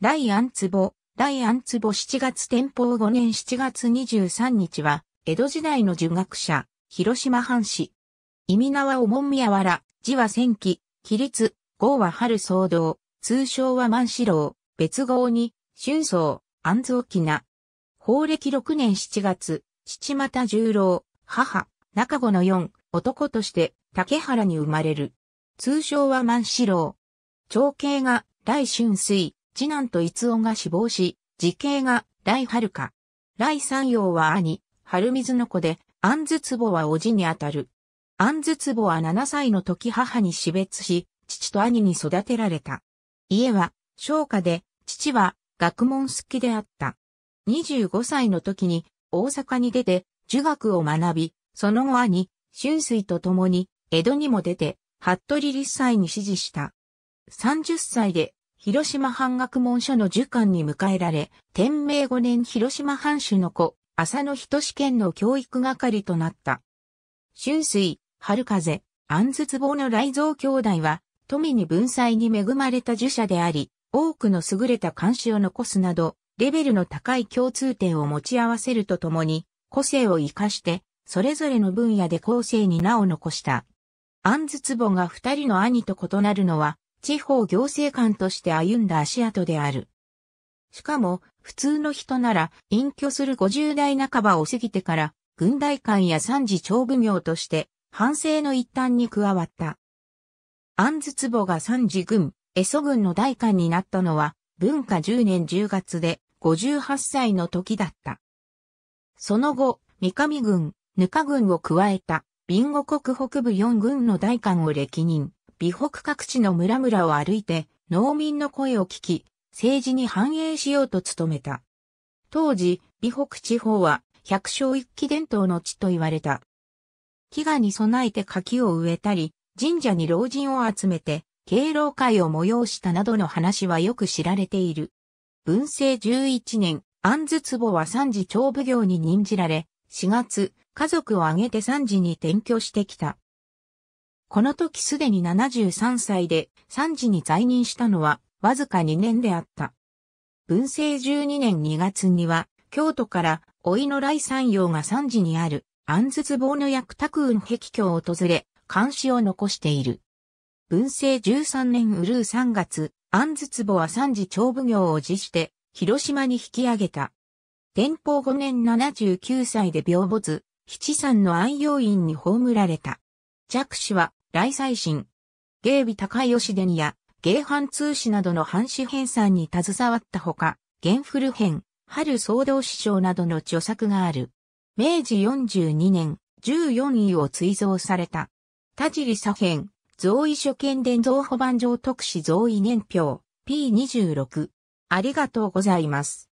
大安壺、大安壺7月天保5年7月23日は、江戸時代の儒学者、広島藩士。意味名はおもんみやわら、字は千記、起立、号は春騒動、通称は万四郎、別号に、春草、安蔵記な。法暦6年7月、父又十郎、母、中子の四、男として、竹原に生まれる。通称は万四郎。長兄が、大春水、次男と逸音が死亡し、時系が来春か。来三葉は兄、春水の子で、安筒壺は叔父にあたる。安筒壺は7歳の時母に死別し、父と兄に育てられた。家は、商家で、父は、学問好きであった。25歳の時に、大阪に出て、儒学を学び、その後兄、春水と共に、江戸にも出て、服部立祭に指示した。30歳で広島藩学問所の受官に迎えられ、天明5年広島藩主の子、浅野仁志験の教育係となった。春水、春風、安筒坊の雷蔵兄弟は、富に文才に恵まれた儒者であり、多くの優れた監視を残すなど、レベルの高い共通点を持ち合わせるとともに、個性を活かして、それぞれの分野で後世に名を残した。安筒坊が二人の兄と異なるのは、地方行政官として歩んだ足跡である。しかも、普通の人なら、隠居する50代半ばを過ぎてから、軍大官や三次長奉行として、反省の一端に加わった。安津壺が三次軍、江蘇軍の大官になったのは、文化10年10月で、58歳の時だった。その後、三上軍、ぬか軍を加えた、ビンゴ国北部4軍の大官を歴任。美北各地の村々を歩いて農民の声を聞き、政治に反映しようと努めた。当時、美北地方は百姓一揆伝統の地と言われた。飢餓に備えて柿を植えたり、神社に老人を集めて、敬老会を催したなどの話はよく知られている。文政11年、安津壺は三次長奉行に任じられ、4月、家族を挙げて三次に転居してきた。この時すでに73歳で3時に在任したのはわずか2年であった。文政12年2月には、京都から老いの来山陽が3時にある安筒坊の薬宅雲壁橋を訪れ、監視を残している。文政13年うるう3月、安筒坊は三次長奉行を辞して、広島に引き上げた。天保5年79歳で病没、七三の安養院に葬られた。弱子は来祭神、芸美高吉伝や、芸藩通史などの藩史編纂に携わったほか、原古編、春騒動史匠などの著作がある。明治42年、14位を追贈された。田尻左編、贈位所見伝贈保番上特使贈位年表、P26。ありがとうございます。